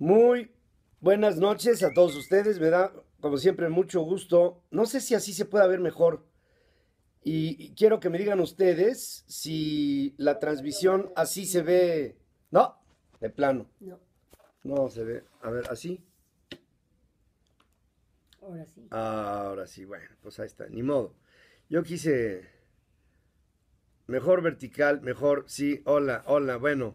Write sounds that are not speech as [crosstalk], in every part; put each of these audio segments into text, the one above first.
Muy buenas noches a todos ustedes. Me da, como siempre, mucho gusto. No sé si así se puede ver mejor. Y, quiero que me digan ustedes si la transmisión así se ve. No, de plano. No. No se ve. A ver, así. Ahora sí. Ahora sí, bueno, pues ahí está. Ni modo. Yo quise. Mejor vertical, mejor. Sí, hola, hola, bueno.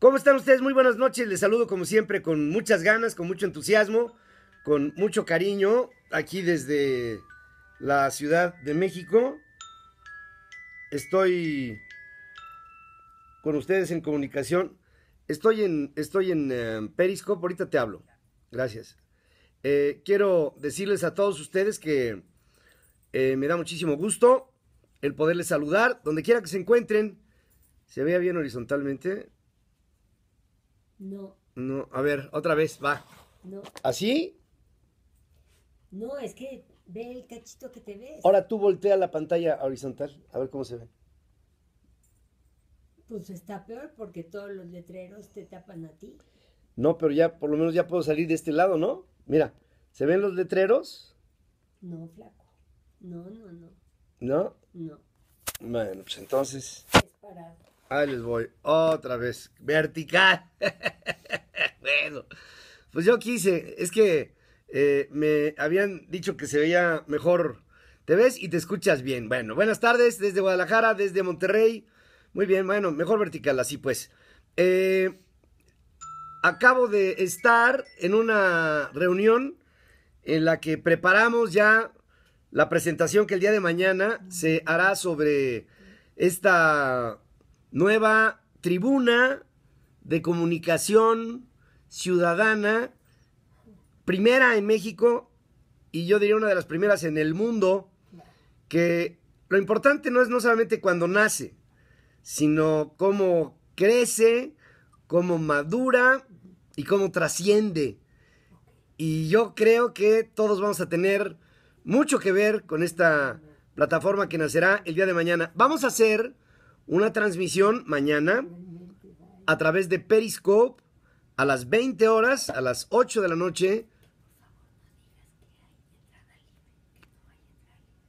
¿Cómo están ustedes? Muy buenas noches. Les saludo como siempre con muchas ganas, con mucho entusiasmo, con mucho cariño, aquí desde la Ciudad de México. Estoy con ustedes en comunicación. Estoy en, estoy en eh, Periscope, ahorita te hablo. Gracias. Eh, quiero decirles a todos ustedes que eh, me da muchísimo gusto el poderles saludar, donde quiera que se encuentren. Se vea bien horizontalmente. No. No, a ver, otra vez, va. No. ¿Así? No, es que ve el cachito que te ves. Ahora tú voltea la pantalla horizontal, a ver cómo se ve. Pues está peor porque todos los letreros te tapan a ti. No, pero ya, por lo menos ya puedo salir de este lado, ¿no? Mira, ¿se ven los letreros? No, flaco. No, no, no. ¿No? No. Bueno, pues entonces. Es parado. Ahí les voy, otra vez, vertical. [laughs] bueno, pues yo quise, es que eh, me habían dicho que se veía mejor. Te ves y te escuchas bien. Bueno, buenas tardes desde Guadalajara, desde Monterrey. Muy bien, bueno, mejor vertical, así pues. Eh, acabo de estar en una reunión en la que preparamos ya la presentación que el día de mañana se hará sobre esta nueva tribuna de comunicación ciudadana, primera en México y yo diría una de las primeras en el mundo, que lo importante no es no solamente cuando nace, sino cómo crece, cómo madura y cómo trasciende. Y yo creo que todos vamos a tener mucho que ver con esta plataforma que nacerá el día de mañana. Vamos a hacer una transmisión mañana a través de Periscope a las 20 horas, a las 8 de la noche.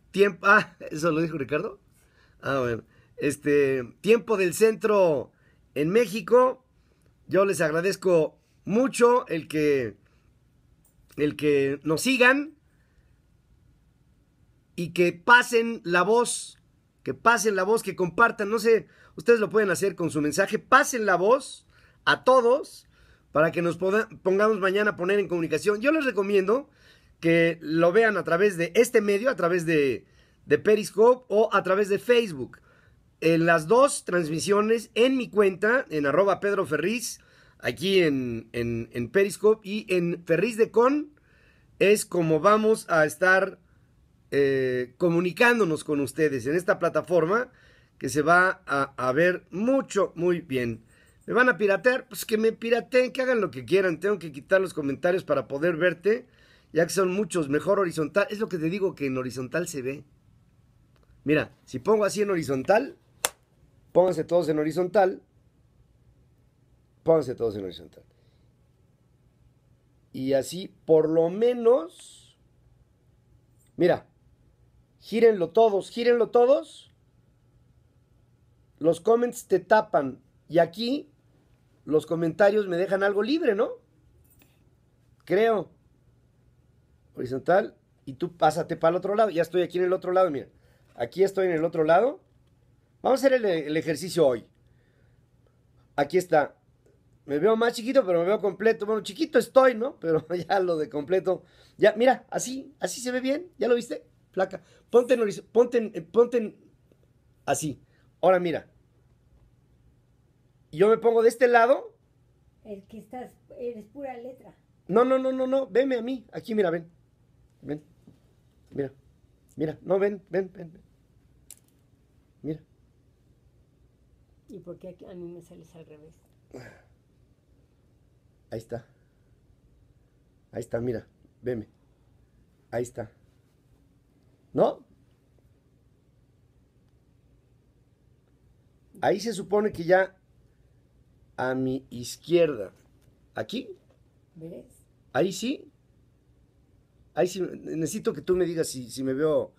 Tiempo, [laughs] ah, eso lo dijo Ricardo. Ah, bueno. Este, tiempo del centro en México. Yo les agradezco mucho el que el que nos sigan y que pasen la voz que pasen la voz, que compartan, no sé, ustedes lo pueden hacer con su mensaje, pasen la voz a todos para que nos pongamos mañana a poner en comunicación. Yo les recomiendo que lo vean a través de este medio, a través de, Periscope o a través de Facebook. En las dos transmisiones, en mi cuenta, en arroba Pedro Ferriz, aquí en, Periscope y en Ferriz de Con, es como vamos a estar eh, comunicándonos con ustedes en esta plataforma que se va a, a, ver mucho, muy bien. ¿Me van a piratear? Pues que me pirateen, que hagan lo que quieran. Tengo que quitar los comentarios para poder verte, ya que son muchos. Mejor horizontal. Es lo que te digo, que en horizontal se ve. Mira, si pongo así en horizontal, pónganse todos en horizontal. Pónganse todos en horizontal. Y así, por lo menos... Mira, Gírenlo todos, gírenlo todos. Los comments te tapan y aquí los comentarios me dejan algo libre, ¿no? Creo. Horizontal. Y tú pásate para el otro lado. Ya estoy aquí en el otro lado, mira. Aquí estoy en el otro lado. Vamos a hacer el, ejercicio hoy. Aquí está. Me veo más chiquito, pero me veo completo. Bueno, chiquito estoy, ¿no? [laughs] Pero ya lo de completo. Ya, mira, así, así se ve bien. ¿Ya lo viste? placa. Ponte en, ponte eh, ponte en, así. Ahora mira. Yo me pongo de este lado. El que estás, eres pura letra. No, no, no, no, no. Veme a mí. Aquí, mira, ven. Ven. Mira. Mira. No, ven, ven, ven. ven. Mira. ¿Y por qué aquí a mí me sales al revés? Ahí está. Ahí está, mira. Veme. Ahí está. ¿No? Ahí se supone que ya a mi izquierda, aquí, ¿ves? Ahí sí. Ahí sí. Necesito que tú me digas si, si me veo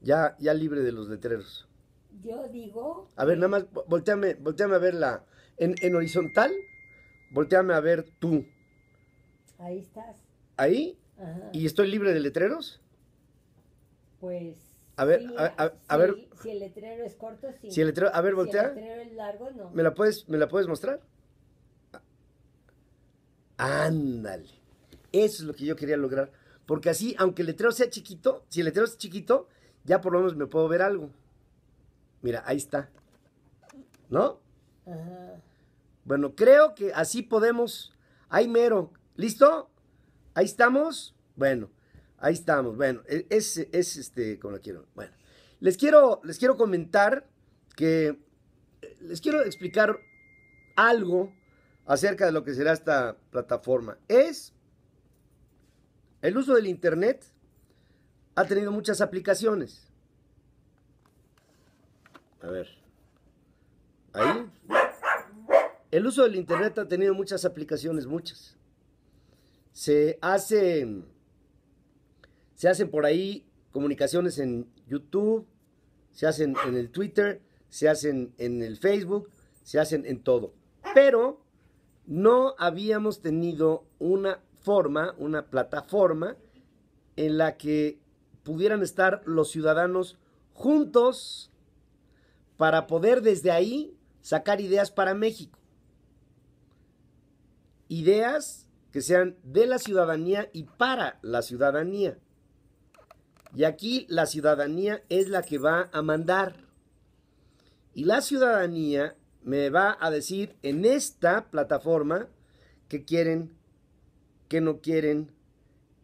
ya, ya libre de los letreros. Yo digo. A ver, nada más, volteame, volteame a verla En, en, horizontal, volteame a ver tú. Ahí estás. Ahí. ¿Y estoy libre de letreros? Pues a ver, a, si, ver. Si el letrero es corto, sí. Si el letrero, a ver, voltea. Si el letrero es largo, no. ¿Me la puedes, me la puedes mostrar? Ah, ándale. Eso es lo que yo quería lograr. Porque así, aunque el letrero sea chiquito, si el letrero es chiquito, ya por lo menos me puedo ver algo. Mira, ahí está. ¿No? Ajá. Bueno, creo que así podemos. Ahí mero. ¿Listo? Ahí estamos. Bueno. Ahí estamos. Bueno, es, es este, como lo quiero. Bueno, les quiero, les quiero comentar que eh, les quiero explicar algo acerca de lo que será esta plataforma. Es el uso del Internet ha tenido muchas aplicaciones. A ver. Ahí. El uso del Internet ha tenido muchas aplicaciones, muchas. Se hace se hacen por ahí comunicaciones en YouTube, se hacen en el Twitter, se hacen en el Facebook, se hacen en todo. Pero no habíamos tenido una forma, una plataforma en la que pudieran estar los ciudadanos juntos para poder desde ahí sacar ideas para México. Ideas que sean de la ciudadanía y para la ciudadanía. Y aquí la ciudadanía es la que va a mandar. Y la ciudadanía me va a decir en esta plataforma qué quieren, qué no quieren,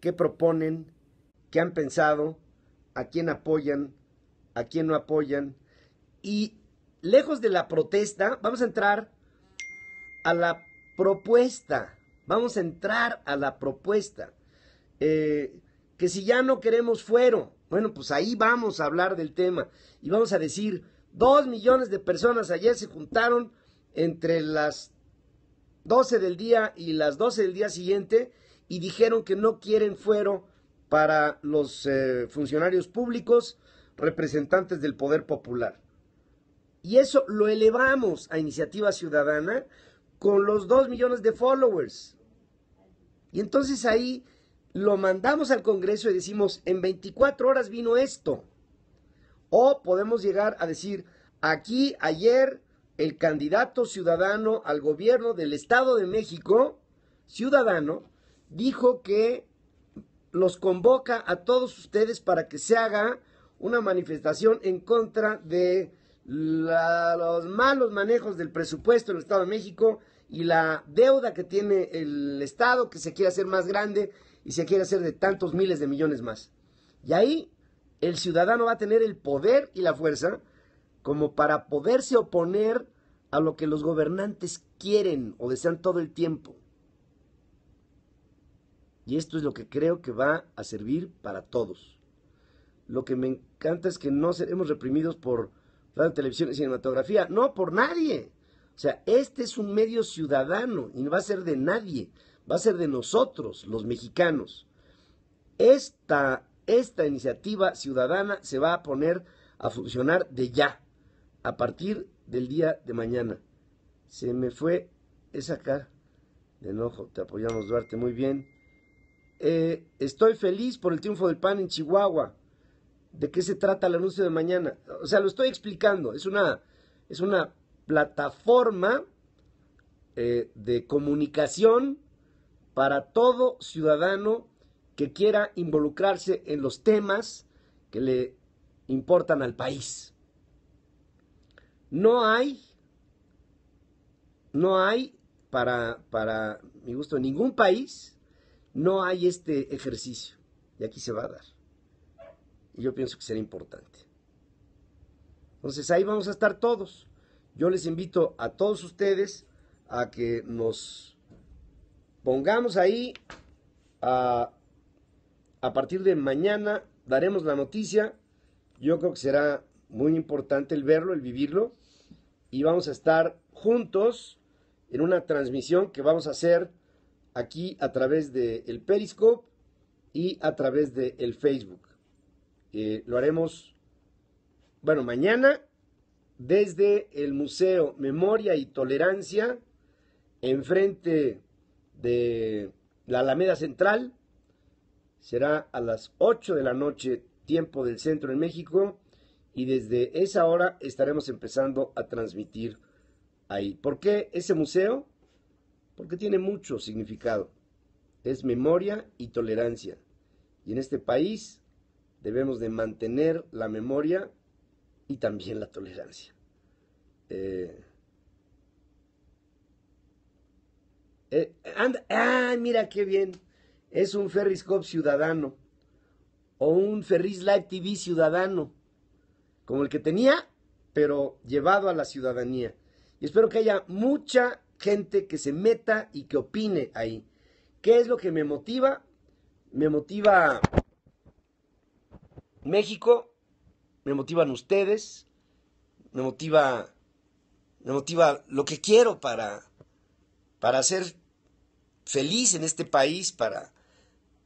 qué proponen, qué han pensado, a quién apoyan, a quién no apoyan. Y lejos de la protesta, vamos a entrar a la propuesta. Vamos a entrar a la propuesta. Eh, que si ya no queremos fuero, bueno, pues ahí vamos a hablar del tema y vamos a decir, dos millones de personas ayer se juntaron entre las 12 del día y las 12 del día siguiente y dijeron que no quieren fuero para los eh, funcionarios públicos, representantes del poder popular. Y eso lo elevamos a iniciativa ciudadana con los dos millones de followers. Y entonces ahí lo mandamos al Congreso y decimos, en 24 horas vino esto. O podemos llegar a decir, aquí ayer el candidato ciudadano al gobierno del Estado de México, ciudadano, dijo que los convoca a todos ustedes para que se haga una manifestación en contra de los malos manejos del presupuesto en el Estado de México y la deuda que tiene el Estado, que se quiere hacer más grande y se quiere hacer de tantos miles de millones más. Y ahí el ciudadano va a tener el poder y la fuerza como para poderse oponer a lo que los gobernantes quieren o desean todo el tiempo. Y esto es lo que creo que va a servir para todos. Lo que me encanta es que no seremos reprimidos por la televisión y cinematografía, no por nadie. O sea, este es un medio ciudadano y no va a ser de nadie, va a ser de nosotros, los mexicanos. Esta, esta iniciativa ciudadana se va a poner a funcionar de ya, a partir del día de mañana. Se me fue esa cara de enojo, te apoyamos Duarte, muy bien. Eh, estoy feliz por el triunfo del PAN en Chihuahua. ¿De qué se trata el anuncio de mañana? O sea, lo estoy explicando, es una, es una plataforma eh, de comunicación para todo ciudadano que quiera involucrarse en los temas que le importan al país. No hay, no hay para, para mi gusto, ningún país, no hay este ejercicio. Y aquí se va a dar. Y yo pienso que será importante. Entonces ahí vamos a estar todos. Yo les invito a todos ustedes a que nos pongamos ahí. A, partir de mañana daremos la noticia. Yo creo que será muy importante el verlo, el vivirlo. Y vamos a estar juntos en una transmisión que vamos a hacer aquí a través del el Periscope y a través del Facebook. Eh, lo haremos, bueno, mañana desde el Museo Memoria y Tolerancia, enfrente de la Alameda Central. Será a las 8 de la noche, tiempo del centro en México, y desde esa hora estaremos empezando a transmitir ahí. ¿Por qué ese museo? Porque tiene mucho significado. Es memoria y tolerancia. Y en este país debemos de mantener la memoria y también la tolerancia. Eh, eh, ah, mira qué bien. Es un Ferris Cop ciudadano. O un Ferris Live TV ciudadano. Como el que tenía, pero llevado a la ciudadanía. Y espero que haya mucha gente que se meta y que opine ahí. ¿Qué es lo que me motiva? Me motiva México, me motivan ustedes, me motiva, me motiva lo que quiero para, para ser feliz en este país, para,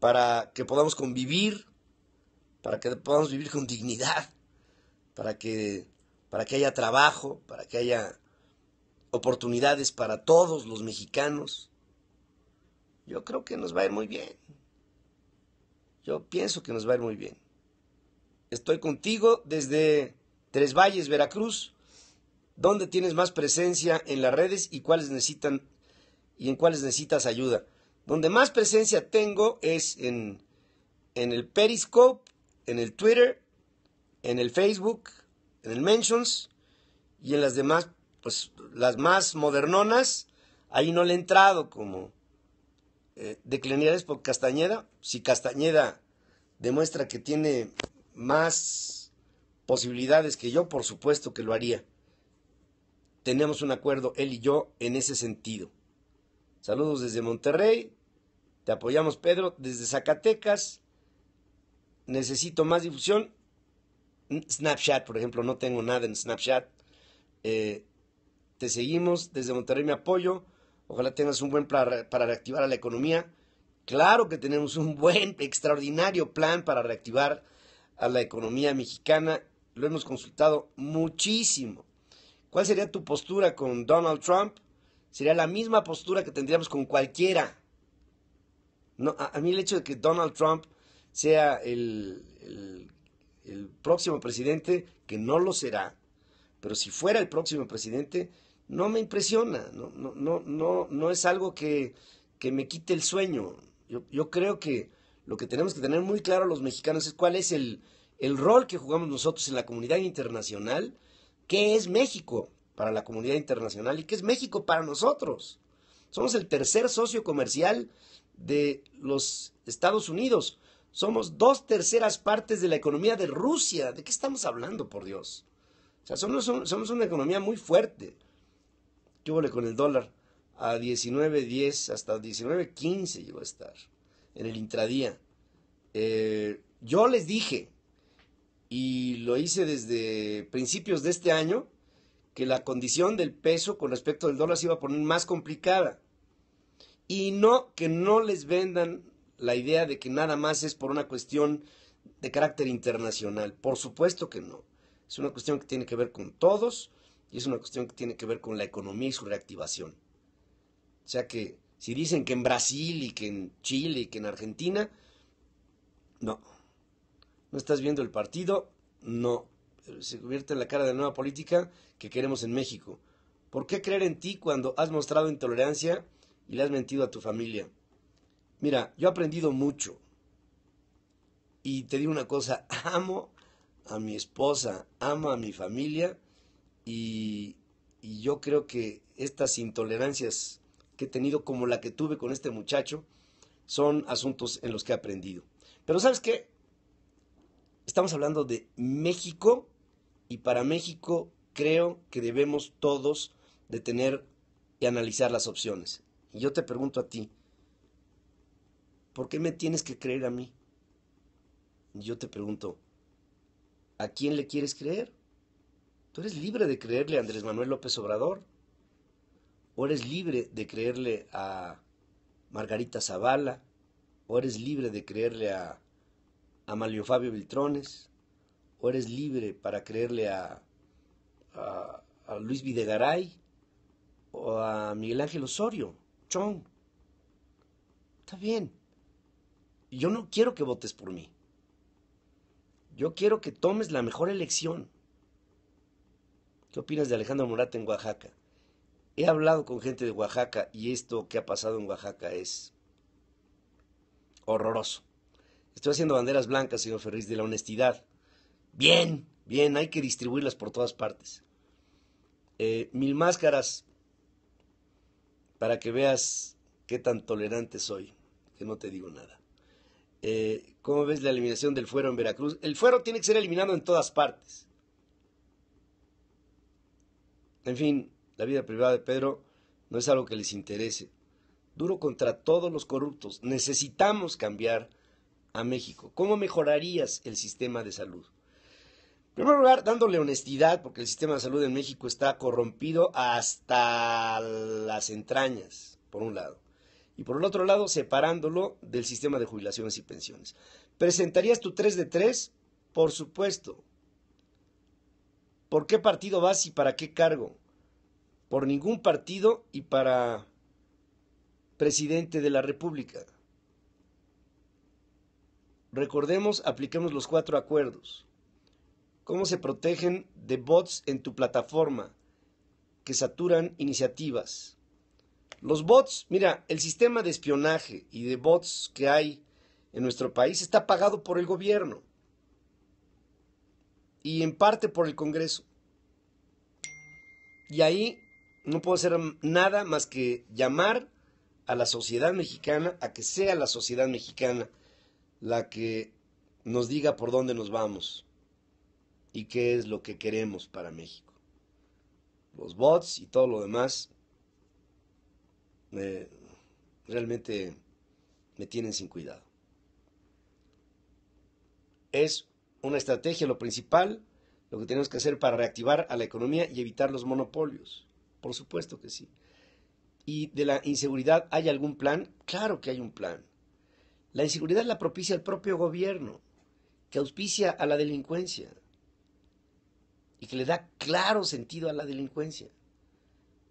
para que podamos convivir, para que podamos vivir con dignidad, para que, para que haya trabajo, para que haya oportunidades para todos los mexicanos. Yo creo que nos va a ir muy bien. Yo pienso que nos va a ir muy bien. Estoy contigo desde Tres Valles, Veracruz. ¿Dónde tienes más presencia en las redes y cuáles necesitan y en cuáles necesitas ayuda? Donde más presencia tengo es en, el Periscope, en el Twitter, en el Facebook, en el Mentions y en las demás, pues las más modernonas. Ahí no le he entrado como eh, de Cleniales por Castañeda. Si Castañeda demuestra que tiene más posibilidades que yo, por supuesto que lo haría. Tenemos un acuerdo él y yo en ese sentido. Saludos desde Monterrey. Te apoyamos, Pedro. Desde Zacatecas. Necesito más difusión. Snapchat, por ejemplo, no tengo nada en Snapchat. Eh, te seguimos. Desde Monterrey me apoyo. Ojalá tengas un buen plan para reactivar a la economía. Claro que tenemos un buen, extraordinario plan para reactivar a la economía mexicana. Lo hemos consultado muchísimo. ¿Cuál sería tu postura con Donald Trump? Sería la misma postura que tendríamos con cualquiera. No, a, mí el hecho de que Donald Trump sea el, próximo presidente, que no lo será, pero si fuera el próximo presidente, no me impresiona, no, no, no, no, es algo que, que me quite el sueño. Yo, yo creo que lo que tenemos que tener muy claro los mexicanos es cuál es el, rol que jugamos nosotros en la comunidad internacional, qué es México para la comunidad internacional y qué es México para nosotros. Somos el tercer socio comercial de los Estados Unidos. Somos dos terceras partes de la economía de Rusia. ¿De qué estamos hablando, por Dios? O sea, somos, somos una economía muy fuerte. ¿Qué huele con el dólar? A 19.10, hasta 19.15 llegó a estar en el intradía. Eh, yo les dije, y lo hice desde principios de este año, que la condición del peso con respecto al dólar se iba a poner más complicada. Y no que no les vendan la idea de que nada más es por una cuestión de carácter internacional. Por supuesto que no. Es una cuestión que tiene que ver con todos y es una cuestión que tiene que ver con la economía y su reactivación. O sea que si dicen que en Brasil y que en Chile y que en Argentina, no. No estás viendo el partido, no. Se convierte en la cara de la nueva política que queremos en México. ¿Por qué creer en ti cuando has mostrado intolerancia y le has mentido a tu familia? Mira, yo he aprendido mucho. Y te digo una cosa, [laughs] amo a mi esposa, amo a mi familia y, y yo creo que estas intolerancias que he tenido como la que tuve con este muchacho son asuntos en los que he aprendido. Pero sabes qué? Estamos hablando de México y para México creo que debemos todos detener y analizar las opciones. Y yo te pregunto a ti, ¿por qué me tienes que creer a mí? Y yo te pregunto, ¿a quién le quieres creer? Tú eres libre de creerle a Andrés Manuel López Obrador, o eres libre de creerle a Margarita Zavala, o eres libre de creerle a Amalio Fabio Viltrones, o eres libre para creerle a, Luis Videgaray, o a Miguel Ángel Osorio, chon. Está bien. Yo no quiero que votes por mí. Yo quiero que tomes la mejor elección. ¿Qué opinas de Alejandro Morata en Oaxaca? He hablado con gente de Oaxaca y esto que ha pasado en Oaxaca es horroroso. Estoy haciendo banderas blancas, señor Ferriz, de la honestidad. Bien, bien, hay que distribuirlas por todas partes. Eh, mil máscaras para que veas qué tan tolerante soy, que no te digo nada. Eh, ¿Cómo ves la eliminación del fuero en Veracruz? El fuero tiene que ser eliminado en todas partes. En fin, la vida privada de Pedro no es algo que les interese. Duro contra todos los corruptos. Necesitamos cambiar a México. ¿Cómo mejorarías el sistema de salud? En primer lugar, dándole honestidad, porque el sistema de salud en México está corrompido hasta las entrañas, por un lado. Y por el otro lado, separándolo del sistema de jubilaciones y pensiones. ¿Presentarías tu 3 de 3? Por supuesto. ¿Por qué partido vas y para qué cargo? por ningún partido y para presidente de la República. Recordemos, apliquemos los cuatro acuerdos. ¿Cómo se protegen de bots en tu plataforma que saturan iniciativas? Los bots, mira, el sistema de espionaje y de bots que hay en nuestro país está pagado por el gobierno y en parte por el Congreso. Y ahí no puedo hacer nada más que llamar a la sociedad mexicana, a que sea la sociedad mexicana la que nos diga por dónde nos vamos y qué es lo que queremos para México. Los bots y todo lo demás eh, realmente me tienen sin cuidado. Es una estrategia, lo principal, lo que tenemos que hacer para reactivar a la economía y evitar los monopolios. Por supuesto que sí. ¿Y de la inseguridad hay algún plan? Claro que hay un plan. La inseguridad la propicia el propio gobierno, que auspicia a la delincuencia y que le da claro sentido a la delincuencia.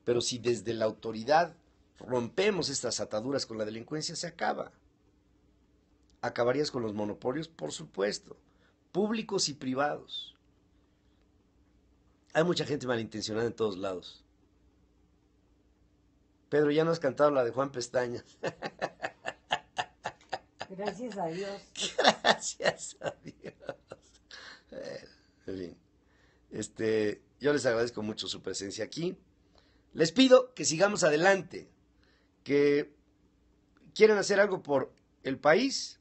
Pero si desde la autoridad rompemos estas ataduras con la delincuencia, se acaba. ¿Acabarías con los monopolios? Por supuesto, públicos y privados. Hay mucha gente malintencionada en todos lados. Pedro, ya has cantado la de Juan Pestaña. Gracias a Dios. [laughs] Gracias a Dios. Eh, este, yo les agradezco mucho su presencia aquí. Les pido que sigamos adelante, que quieren hacer algo por el país,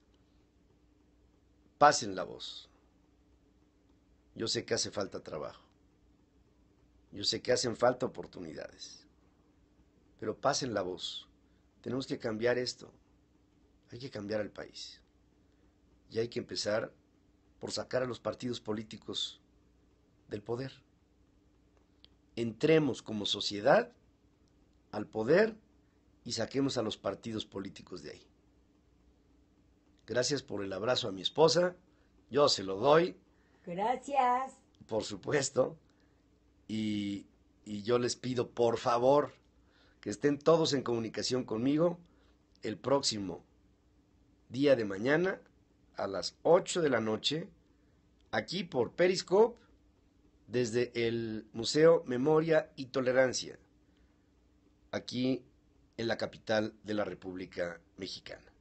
pasen la voz. Yo sé que hace falta trabajo. Yo sé que hacen falta oportunidades pero pasen la voz. Tenemos que cambiar esto. Hay que cambiar al país. Y hay que empezar por sacar a los partidos políticos del poder. Entremos como sociedad al poder y saquemos a los partidos políticos de ahí. Gracias por el abrazo a mi esposa. Yo se lo doy. Gracias. Por supuesto. Y, y yo les pido, por favor, que estén todos en comunicación conmigo el próximo día de mañana a las 8 de la noche, aquí por Periscope, desde el Museo Memoria y Tolerancia, aquí en la capital de la República Mexicana.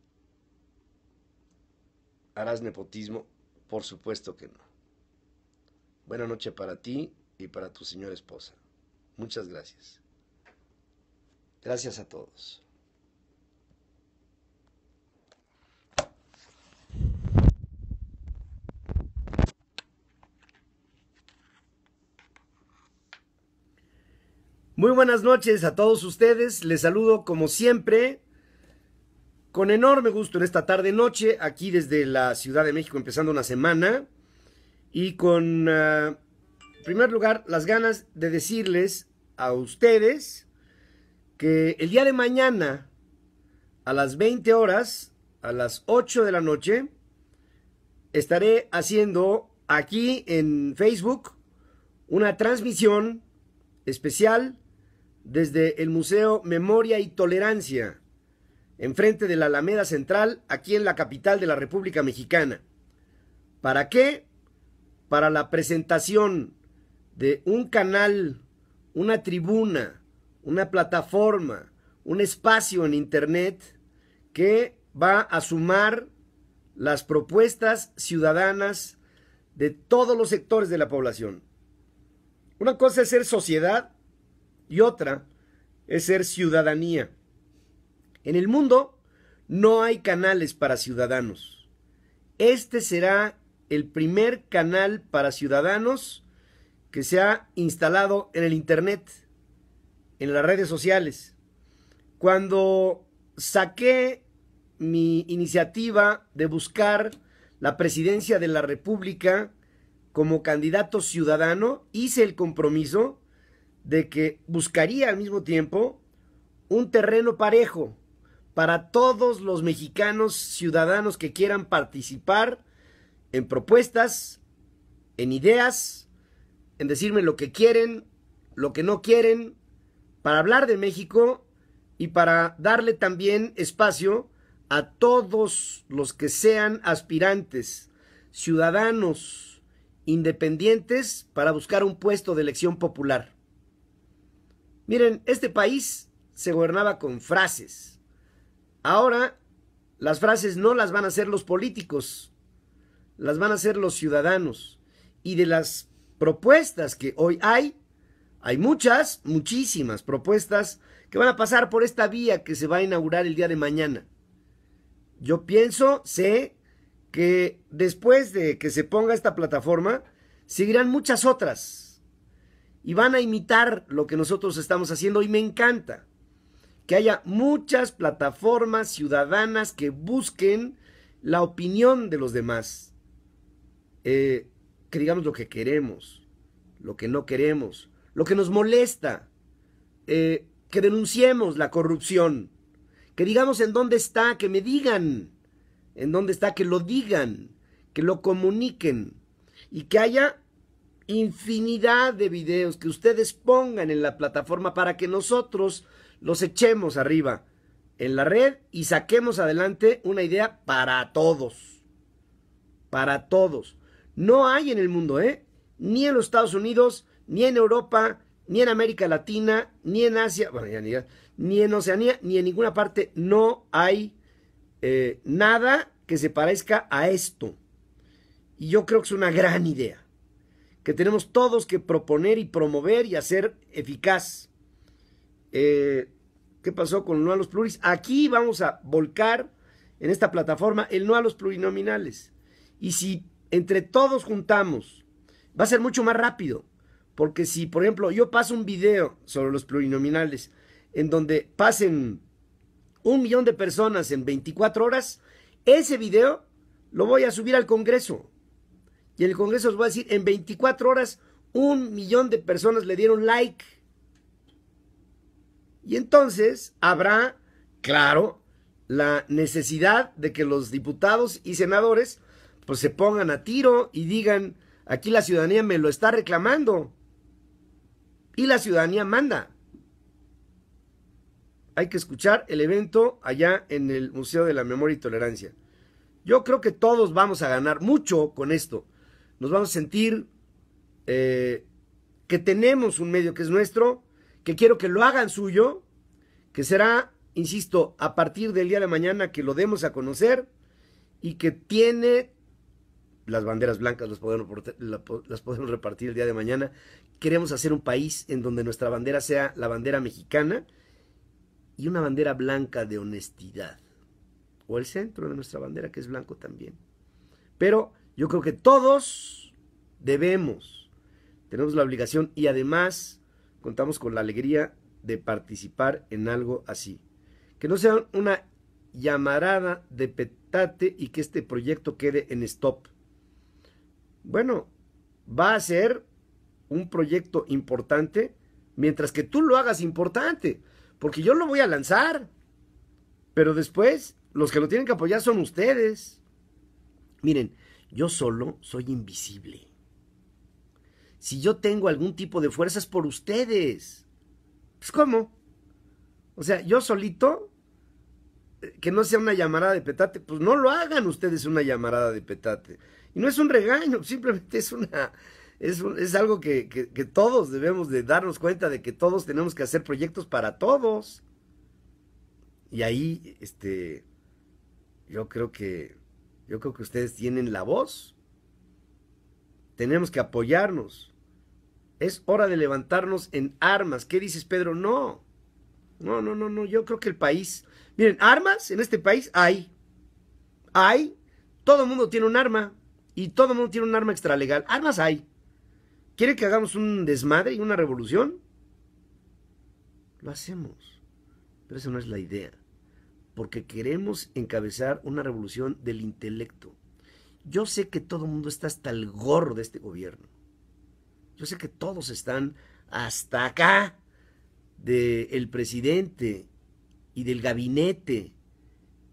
¿Harás nepotismo? Por supuesto que no. Buena noche para ti y para tu señora esposa. Muchas gracias. Gracias a todos. Muy buenas noches a todos ustedes. Les saludo como siempre con enorme gusto en esta tarde noche aquí desde la Ciudad de México empezando una semana y con ah, en primer lugar las ganas de decirles a ustedes que el día de mañana, a las 20 horas, a las 8 de la noche, estaré haciendo aquí en Facebook una transmisión especial desde el Museo Memoria y Tolerancia, enfrente de la Alameda Central, aquí en la capital de la República Mexicana. ¿Para qué? Para la presentación de un canal, una tribuna, una plataforma, un espacio en Internet que va a sumar las propuestas ciudadanas de todos los sectores de la población. Una cosa es ser sociedad y otra es ser ciudadanía. En el mundo no hay canales para ciudadanos. Este será el primer canal para ciudadanos que se ha instalado en el Internet en las redes sociales. Cuando saqué mi iniciativa de buscar la presidencia de la República como candidato ciudadano, hice el compromiso de que buscaría al mismo tiempo un terreno parejo para todos los mexicanos ciudadanos que quieran participar en propuestas, en ideas, en decirme lo que quieren, lo que no quieren, para hablar de México y para darle también espacio a todos los que sean aspirantes, ciudadanos, independientes, para buscar un puesto de elección popular. Miren, este país se gobernaba con frases. Ahora las frases no las van a hacer los políticos, las van a hacer los ciudadanos. Y de las propuestas que hoy hay, hay muchas, muchísimas propuestas que van a pasar por esta vía que se va a inaugurar el día de mañana. Yo pienso, sé que después de que se ponga esta plataforma, seguirán muchas otras y van a imitar lo que nosotros estamos haciendo y me encanta que haya muchas plataformas ciudadanas que busquen la opinión de los demás, eh, que digamos lo que queremos, lo que no queremos, lo que nos molesta, eh, que denunciemos la corrupción, que digamos en dónde está, que me digan en dónde está, que lo digan, que lo comuniquen y que haya infinidad de videos que ustedes pongan en la plataforma para que nosotros los echemos arriba en la red y saquemos adelante una idea para todos. Para todos. No hay en el mundo, ¿eh? Ni en los Estados Unidos, ni en Europa, ni en América Latina, ni en Asia, ni, en Oceanía, ni en ninguna parte no hay eh, nada que se parezca a esto. Y yo creo que es una gran idea, que tenemos todos que proponer y promover y hacer eficaz. Eh, ¿Qué pasó con el no a los pluris? Aquí vamos a volcar en esta plataforma el no a los plurinominales. Y si entre todos juntamos, va a ser mucho más rápido. Porque si, por ejemplo, yo paso un video sobre los plurinominales en donde pasen un millón de personas en 24 horas, ese video lo voy a subir al Congreso. Y en el Congreso os voy a decir, en 24 horas, un millón de personas le dieron like. Y entonces habrá, claro, la necesidad de que los diputados y senadores pues se pongan a tiro y digan, aquí la ciudadanía me lo está reclamando y la ciudadanía manda. Hay que escuchar el evento allá en el Museo de la Memoria y Tolerancia. Yo creo que todos vamos a ganar mucho con esto. Nos vamos a sentir eh, que tenemos un medio que es nuestro, que quiero que lo hagan suyo, que será, insisto, a partir del día de mañana que lo demos a conocer y que tiene las banderas blancas las podemos, las podemos repartir el día de mañana. Queremos hacer un país en donde nuestra bandera sea la bandera mexicana y una bandera blanca de honestidad. O el centro de nuestra bandera, que es blanco también. Pero yo creo que todos debemos, tenemos la obligación y además contamos con la alegría de participar en algo así. Que no sea una llamarada de petate y que este proyecto quede en stop bueno, va a ser un proyecto importante mientras que tú lo hagas importante, porque yo lo voy a lanzar, pero después los que lo tienen que apoyar son ustedes. Miren, yo solo soy invisible. Si yo tengo algún tipo de fuerzas por ustedes, pues ¿cómo? O sea, yo solito, eh, que no sea una llamarada de petate, pues no lo hagan ustedes una llamarada de petate. Y no es un regaño, simplemente es una... Es, es algo que, todos debemos de darnos cuenta de que todos tenemos que hacer proyectos para todos. Y ahí, este, yo creo que, yo creo que ustedes tienen la voz. Tenemos que apoyarnos. Es hora de levantarnos en armas. ¿Qué dices, Pedro? No. No, no, no, no. Yo creo que el país. Miren, armas en este país hay. Hay. Todo el mundo tiene un arma y todo el mundo tiene un arma extralegal. Armas hay. ¿Quiere que hagamos un desmadre y una revolución? Lo hacemos. Pero esa no es la idea. Porque queremos encabezar una revolución del intelecto. Yo sé que todo el mundo está hasta el gorro de este gobierno. Yo sé que todos están hasta acá del presidente y del gabinete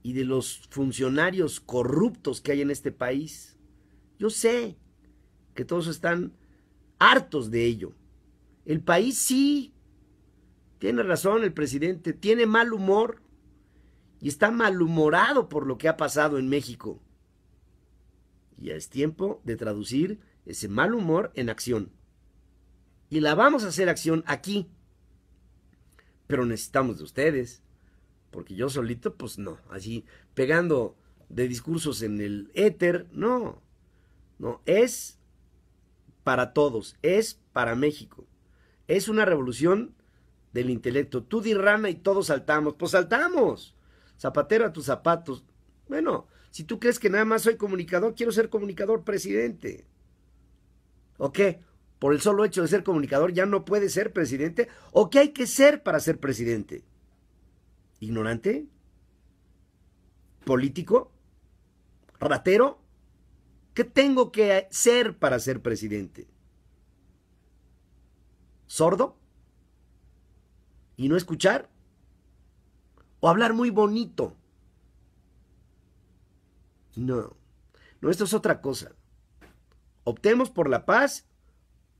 y de los funcionarios corruptos que hay en este país. Yo sé que todos están hartos de ello. El país sí tiene razón el presidente, tiene mal humor y está malhumorado por lo que ha pasado en México. Ya es tiempo de traducir ese mal humor en acción. Y la vamos a hacer acción aquí. Pero necesitamos de ustedes, porque yo solito, pues no, así pegando de discursos en el éter, no. No, es para todos, es para México. Es una revolución del intelecto. Tú di rana y todos saltamos. Pues saltamos. Zapatero a tus zapatos. Bueno, si tú crees que nada más soy comunicador, quiero ser comunicador presidente. ¿O qué? Por el solo hecho de ser comunicador ya no puede ser presidente. ¿O qué hay que ser para ser presidente? ¿Ignorante? ¿Político? ¿Ratero? ¿Qué tengo que ser para ser presidente? ¿Sordo? ¿Y no escuchar? ¿O hablar muy bonito? No, no, esto es otra cosa. Optemos por la paz,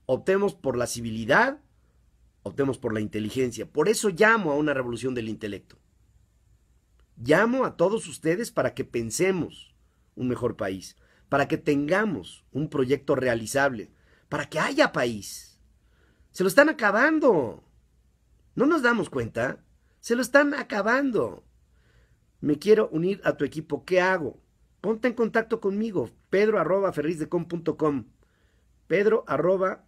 optemos por la civilidad, optemos por la inteligencia. Por eso llamo a una revolución del intelecto. Llamo a todos ustedes para que pensemos un mejor país para que tengamos un proyecto realizable, para que haya país. Se lo están acabando. ¿No nos damos cuenta? Se lo están acabando. Me quiero unir a tu equipo. ¿Qué hago? Ponte en contacto conmigo. Pedro arroba Pedro arroba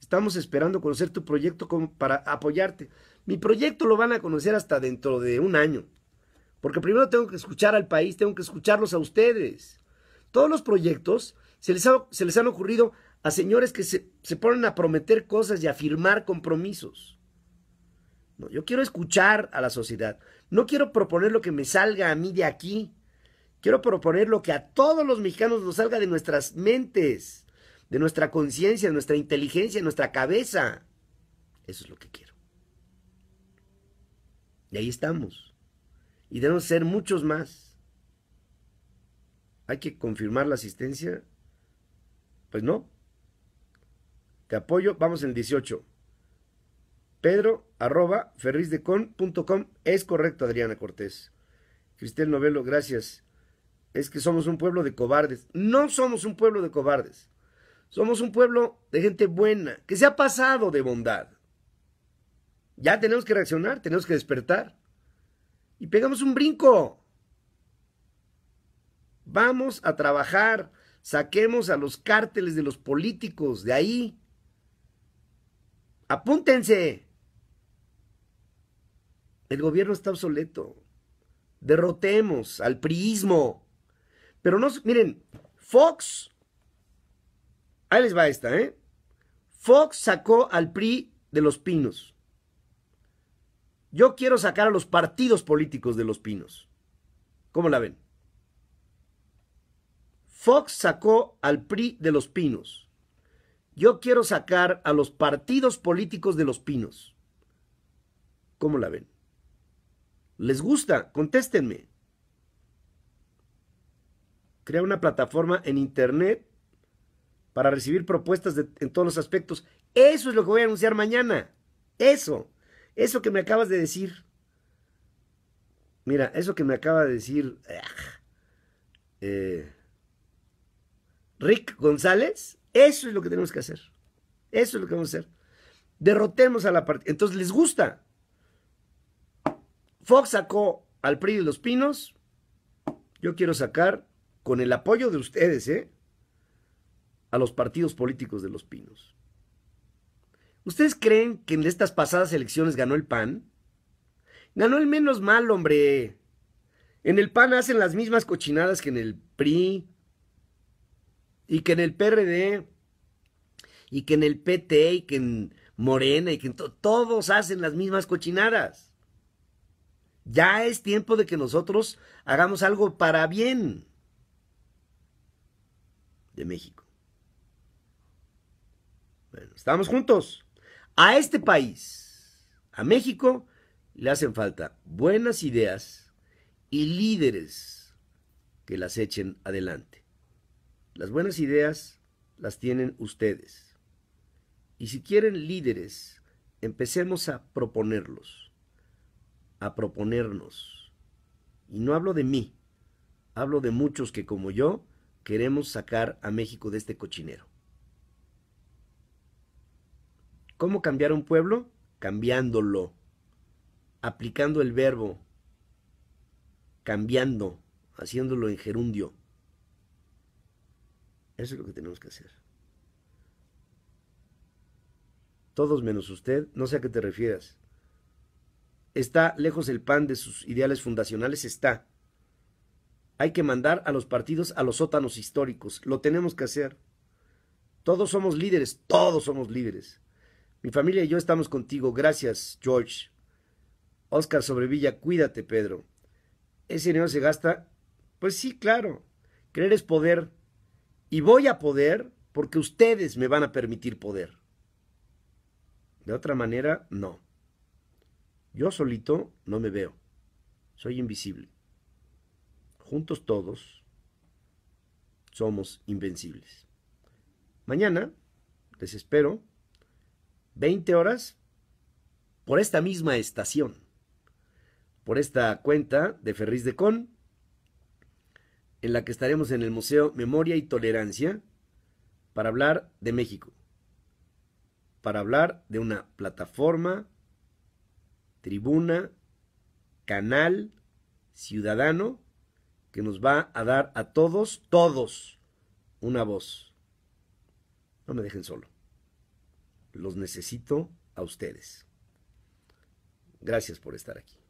Estamos esperando conocer tu proyecto para apoyarte. Mi proyecto lo van a conocer hasta dentro de un año. Porque primero tengo que escuchar al país, tengo que escucharlos a ustedes. Todos los proyectos se les, han ocurrido a señores que se, se, ponen a prometer cosas y a firmar compromisos. No, yo quiero escuchar a la sociedad. No quiero proponer lo que me salga a mí de aquí. Quiero proponer lo que a todos los mexicanos nos salga de nuestras mentes, de nuestra conciencia, de nuestra inteligencia, de nuestra cabeza. Eso es lo que quiero. Y ahí estamos y debemos ser muchos más. ¿Hay que confirmar la asistencia? Pues no. Te apoyo, vamos en el 18. Pedro arroba es correcto, Adriana Cortés. Cristel Novelo, gracias. Es que somos un pueblo de cobardes. No somos un pueblo de cobardes. Somos un pueblo de gente buena, que se ha pasado de bondad. Ya tenemos que reaccionar, tenemos que despertar y pegamos un brinco. Vamos a trabajar, saquemos a los cárteles de los políticos de ahí. Apúntense. El gobierno está obsoleto. Derrotemos al priismo. Pero no, miren, Fox, ahí les va esta, ¿eh? Fox sacó al PRI de los pinos. Yo quiero sacar a los partidos políticos de los pinos. ¿Cómo la ven? Fox sacó al PRI de los pinos. Yo quiero sacar a los partidos políticos de los pinos. ¿Cómo la ven? ¿Les gusta? Contéstenme. Crea una plataforma en Internet para recibir propuestas en todos los aspectos. Eso es lo que voy a anunciar mañana. Eso. Eso que me acabas de decir, mira, eso que me acaba de decir eh, Rick González, eso es lo que tenemos que hacer. Eso es lo que vamos a hacer. Derrotemos a la partida. Entonces les gusta. Fox sacó al PRI de los Pinos. Yo quiero sacar, con el apoyo de ustedes, ¿eh? a los partidos políticos de los Pinos. ¿Ustedes creen que en estas pasadas elecciones ganó el PAN? Ganó el menos mal, hombre. En el PAN hacen las mismas cochinadas que en el PRI y que en el PRD y que en el PT y que en Morena y que en todos hacen las mismas cochinadas. Ya es tiempo de que nosotros hagamos algo para bien de México. Bueno, estamos juntos. A este país, a México, le hacen falta buenas ideas y líderes que las echen adelante. Las buenas ideas las tienen ustedes. Y si quieren líderes, empecemos a proponerlos, a proponernos. Y no hablo de mí, hablo de muchos que como yo queremos sacar a México de este cochinero. ¿Cómo cambiar un pueblo? Cambiándolo, aplicando el verbo, cambiando, haciéndolo en gerundio. Eso es lo que tenemos que hacer. Todos menos usted, no sé a qué te refieras. Está lejos el pan de sus ideales fundacionales, está. Hay que mandar a los partidos a los sótanos históricos, lo tenemos que hacer. Todos somos líderes, todos somos líderes. Mi familia y yo estamos contigo. Gracias, George. Oscar Sobrevilla, cuídate, Pedro. Ese dinero se gasta. Pues sí, claro. Creer es poder. Y voy a poder porque ustedes me van a permitir poder. De otra manera, no. Yo solito no me veo. Soy invisible. Juntos todos somos invencibles. Mañana les espero 20 horas por esta misma estación, por esta cuenta de Ferris de Con, en la que estaremos en el Museo Memoria y Tolerancia para hablar de México, para hablar de una plataforma, tribuna, canal, ciudadano, que nos va a dar a todos, todos, una voz. No me dejen solo. Los necesito a ustedes. Gracias por estar aquí.